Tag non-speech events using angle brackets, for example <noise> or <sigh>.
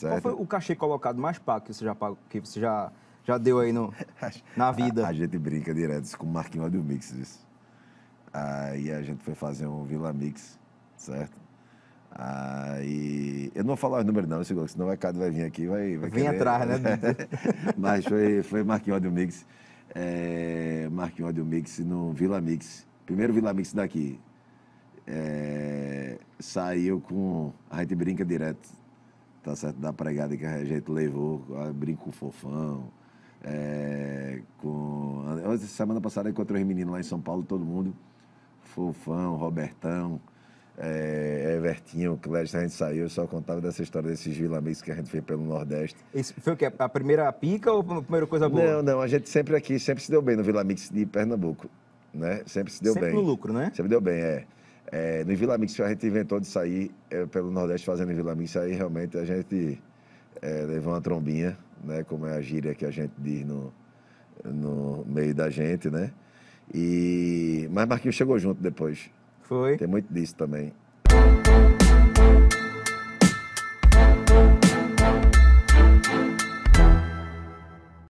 Qual foi o cachê colocado mais pago que você já, pagou, que você já, já deu aí no, <laughs> na vida? A, a gente brinca direto com o Marquinhos do Mix, isso. Aí a gente foi fazer um Vila Mix, certo? Aí. Eu não vou falar os números, não, senão o Cado vai vir aqui vai. vai Vem atrás, né? <laughs> Mas foi, foi Marquinhos do Mix. É, Marquinhos do Mix no Vila Mix. Primeiro Vila Mix daqui. É, saiu com. A gente brinca direto tá certo? Da pregada que a gente levou, ah, brinco com fofão. É, com... Semana passada encontrei os menino lá em São Paulo, todo mundo. Fofão, Robertão, é, Evertinho, que a gente saiu, eu só contava dessa história desses Vilamis que a gente fez pelo Nordeste. Esse foi o quê? A primeira pica ou a primeira coisa boa? Não, não, a gente sempre aqui, sempre se deu bem no Vila Mix de Pernambuco, né? Sempre se deu sempre bem. Sempre no lucro, né? Sempre deu bem, é. É, no Vila Mix, a gente inventou de sair é, pelo Nordeste fazendo Vila Mix, aí realmente a gente é, levou uma trombinha, né? Como é a gíria que a gente diz no, no meio da gente, né? E... Mas Marquinhos chegou junto depois. Foi. Tem muito disso também.